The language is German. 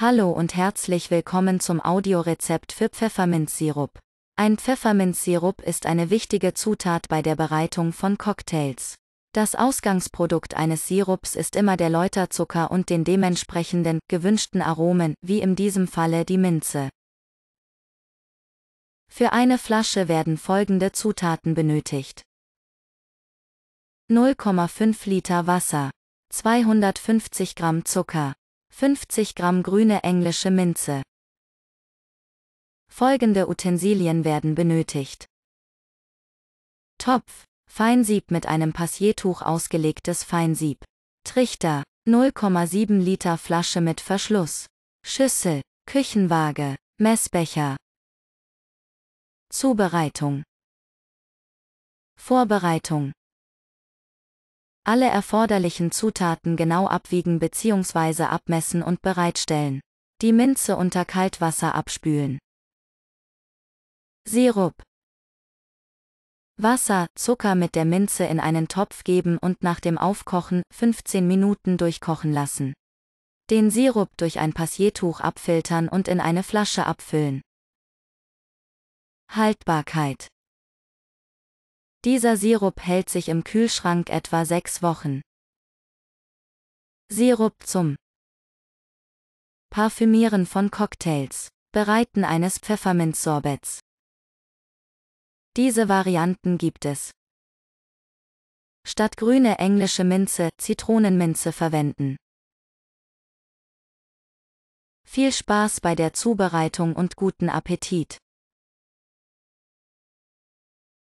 Hallo und herzlich willkommen zum Audiorezept für Pfefferminzsirup. Ein Pfefferminzsirup ist eine wichtige Zutat bei der Bereitung von Cocktails. Das Ausgangsprodukt eines Sirups ist immer der Läuterzucker und den dementsprechenden gewünschten Aromen, wie in diesem Falle die Minze. Für eine Flasche werden folgende Zutaten benötigt. 0,5 Liter Wasser, 250 Gramm Zucker, 50 Gramm grüne englische Minze. Folgende Utensilien werden benötigt. Topf, Feinsieb mit einem Passiertuch ausgelegtes Feinsieb. Trichter, 0,7 Liter Flasche mit Verschluss. Schüssel, Küchenwaage, Messbecher. Zubereitung. Vorbereitung alle erforderlichen Zutaten genau abwiegen bzw. abmessen und bereitstellen. Die Minze unter Kaltwasser abspülen. Sirup Wasser, Zucker mit der Minze in einen Topf geben und nach dem Aufkochen 15 Minuten durchkochen lassen. Den Sirup durch ein Passiertuch abfiltern und in eine Flasche abfüllen. Haltbarkeit dieser Sirup hält sich im Kühlschrank etwa sechs Wochen. Sirup zum Parfümieren von Cocktails, Bereiten eines Pfefferminzsorbets. Diese Varianten gibt es. Statt grüne englische Minze Zitronenminze verwenden. Viel Spaß bei der Zubereitung und guten Appetit!